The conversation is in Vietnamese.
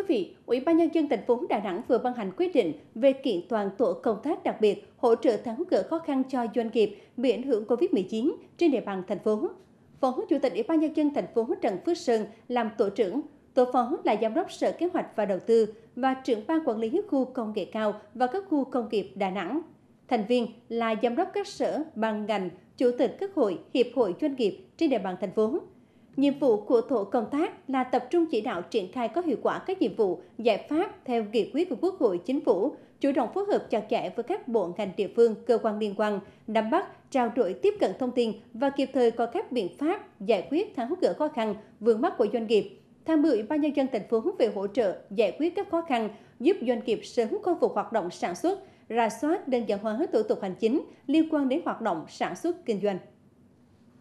quý vị, Ủy ban Nhân dân thành phố Đà Nẵng vừa ban hành quyết định về kiện toàn tổ công tác đặc biệt hỗ trợ tháo gỡ khó khăn cho doanh nghiệp bị ảnh hưởng COVID-19 trên địa bàn thành phố. Phó Chủ tịch Ủy ban Nhân dân thành phố Trần Phước Sơn làm tổ trưởng, tổ phó là Giám đốc Sở Kế hoạch và Đầu tư và trưởng ban quản lý khu công nghệ cao và các khu công nghiệp Đà Nẵng. Thành viên là giám đốc các sở, ban ngành, chủ tịch các hội, hiệp hội doanh nghiệp trên địa bàn thành phố Nhiệm vụ của tổ công tác là tập trung chỉ đạo triển khai có hiệu quả các nhiệm vụ, giải pháp theo nghị quyết của Quốc hội, Chính phủ, chủ động phối hợp chặt chẽ với các bộ ngành địa phương, cơ quan liên quan, nắm bắt, trao đổi tiếp cận thông tin và kịp thời có các biện pháp giải quyết tháo gỡ khó khăn, vướng mắc của doanh nghiệp, tham mưu Ủy ban nhân dân thành phố về hỗ trợ giải quyết các khó khăn, giúp doanh nghiệp sớm khôi phục hoạt động sản xuất, ra soát đơn giản hóa thủ tục hành chính liên quan đến hoạt động sản xuất kinh doanh.